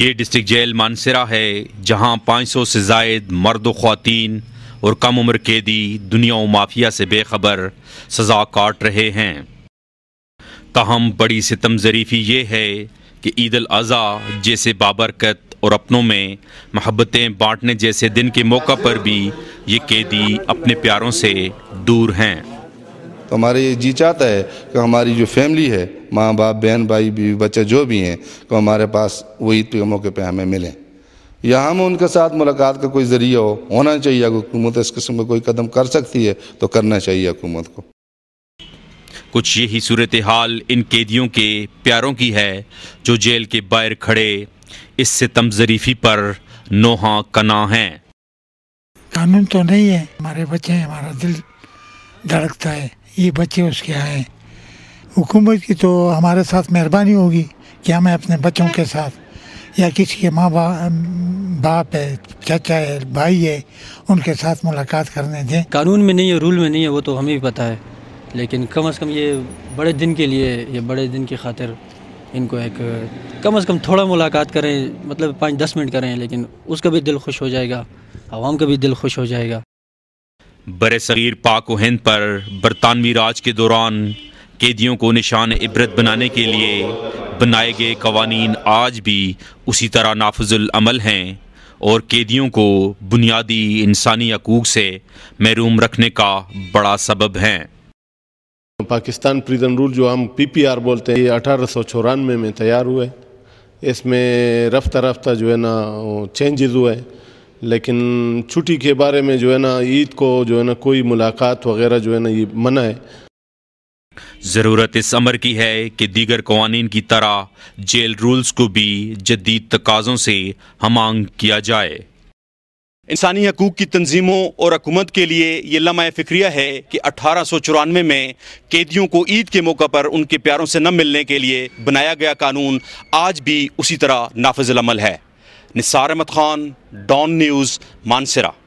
ये district jail मानसरा है जहाँ पाँच सौ से जायद मर्द खातन और कम उम्र कैदी दुनिया माफिया से बेखबर सज़ा काट रहे हैं तहम बड़ी सितम जरीफी ये है कि ईद अज़ी जैसे बाबरकत और अपनों में महब्बतें बांटने जैसे दिन के मौका पर भी ये कैदी अपने प्यारों से दूर हैं तो हमारे ये जी चाहता है कि हमारी जो फैमिली है माँ बाप बहन भाई बीवी बच्चे जो भी हैं तो हमारे पास वो ईद के मौके पर हमें मिलें या हम उनके साथ मुलाकात का कोई ज़रिया हो होना चाहिए हुकूमत इस किस्म का कोई कदम कर सकती है तो करना चाहिए हुकूमत को कुछ यही सूरत हाल इन कैदियों के प्यारों की है जो जेल के बाहर खड़े इस सितम पर नोहा कना हैं कानून तो नहीं है हमारे बच्चे हमारा दिल धड़कता है ये बच्चे उसके आए हुकूमत की तो हमारे साथ मेहरबानी होगी कि हमें अपने बच्चों के साथ या किसी के माँ बा, बाप है चाचा है भाई है उनके साथ मुलाकात करने दें कानून में नहीं है रूल में नहीं है वो तो हमें भी पता है लेकिन कम से कम ये बड़े दिन के लिए ये बड़े दिन की खातिर इनको एक कम से कम थोड़ा मुलाकात करें मतलब पाँच दस मिनट करें लेकिन उसका भी दिल खुश हो जाएगा आवाम का भी दिल खुश हो जाएगा बर सग़ीर पाक व हिंद पर बरतानवी राज के दौरान कैदियों को निशान इबरत बनाने के लिए बनाए गए कवानी आज भी उसी तरह नाफजुलमल हैं और कैदियों को बुनियादी इंसानी हकूक से महरूम रखने का बड़ा सबब हैं पाकिस्तान प्रिजन रूल जो हम पी पी आर बोलते हैं ये अठारह सौ चौरानवे में तैयार हुए इसमें रफ्ता रफ्तार जो है ना चेंजेज़ हुए लेकिन छुट्टी के बारे में जो है ना ईद को जो है ना कोई मुलाकात वगैरह जो है ना ये मना है ज़रूरत इस अमर की है कि दीगर कवानी की तरह जेल रूल्स को भी जदीद तकाज़ों से हमांग किया जाए इंसानी हकूक़ की तंजीमों और हकूमत के लिए ये लम्हा फ़िक्रिया है कि अठारह सौ चौरानवे में कैदियों को ईद के मौका पर उनके प्यारों से न मिलने के लिए बनाया गया कानून आज भी उसी तरह नाफजलमल है निसार अहमद खान डॉन न्यूज़ मानसरा